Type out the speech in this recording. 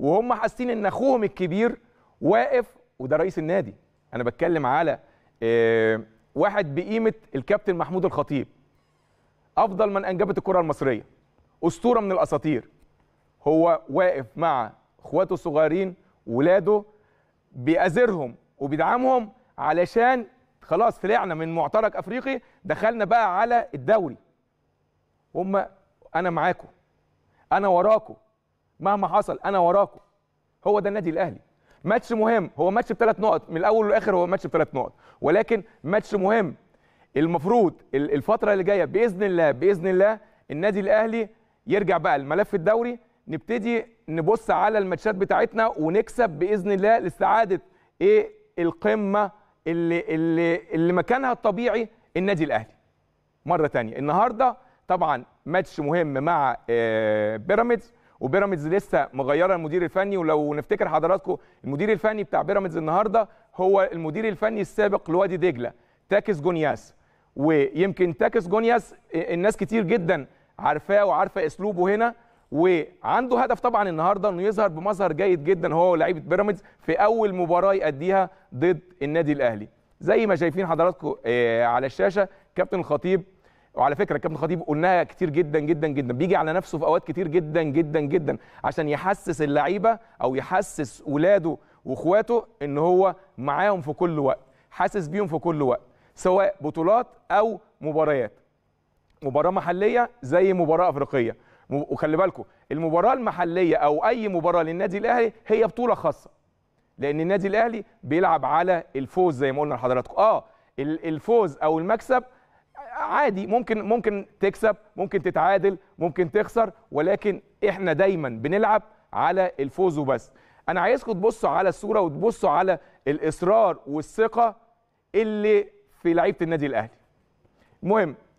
وهم حاسين ان اخوهم الكبير واقف وده رئيس النادي انا بتكلم على آه، واحد بقيمه الكابتن محمود الخطيب افضل من انجبت الكره المصريه اسطوره من الاساطير هو واقف مع اخواته الصغيرين ولاده بيأزرهم وبيدعمهم علشان خلاص طلعنا من معترك افريقي دخلنا بقى على الدوري هم انا معاكم انا وراكم مهما حصل انا وراكم هو ده النادي الاهلي ماتش مهم هو ماتش بثلاث نقط من الاول للاخر هو ماتش بثلاث نقط ولكن ماتش مهم المفروض الفتره اللي جايه باذن الله باذن الله النادي الاهلي يرجع بقى الملف الدوري نبتدي نبص على الماتشات بتاعتنا ونكسب باذن الله لاستعاده ايه القمه اللي اللي اللي مكانها الطبيعي النادي الاهلي مره ثانيه النهارده طبعا ماتش مهم مع آه، بيراميدز وبيراميدز لسه مغيره المدير الفني ولو نفتكر حضراتكم المدير الفني بتاع بيراميدز النهارده هو المدير الفني السابق لوادي دجله تاكس جونياس ويمكن تاكس جونياس الناس كتير جدا عارفاه وعارفه اسلوبه هنا وعنده هدف طبعا النهارده انه يظهر بمظهر جيد جدا هو ولاعيبه بيراميدز في اول مباراه يأديها ضد النادي الاهلي زي ما شايفين حضراتكم آه، على الشاشه كابتن الخطيب وعلى فكره كابتن خطيب قلناها كتير جدا جدا جدا بيجي على نفسه في اوقات كتير جدا جدا جدا عشان يحسس اللعيبه او يحسس اولاده واخواته ان هو معاهم في كل وقت حاسس بيهم في كل وقت سواء بطولات او مباريات مباراه محليه زي مباراه افريقيه وخلي بالكم المباراه المحليه او اي مباراه للنادي الاهلي هي بطوله خاصه لان النادي الاهلي بيلعب على الفوز زي ما قلنا لحضراتكم اه الفوز او المكسب عادي ممكن ممكن تكسب ممكن تتعادل ممكن تخسر ولكن احنا دايما بنلعب على الفوز وبس انا عايزكم تبصوا على الصوره وتبصوا على الاصرار والثقه اللي في لعيبه النادي الاهلي المهم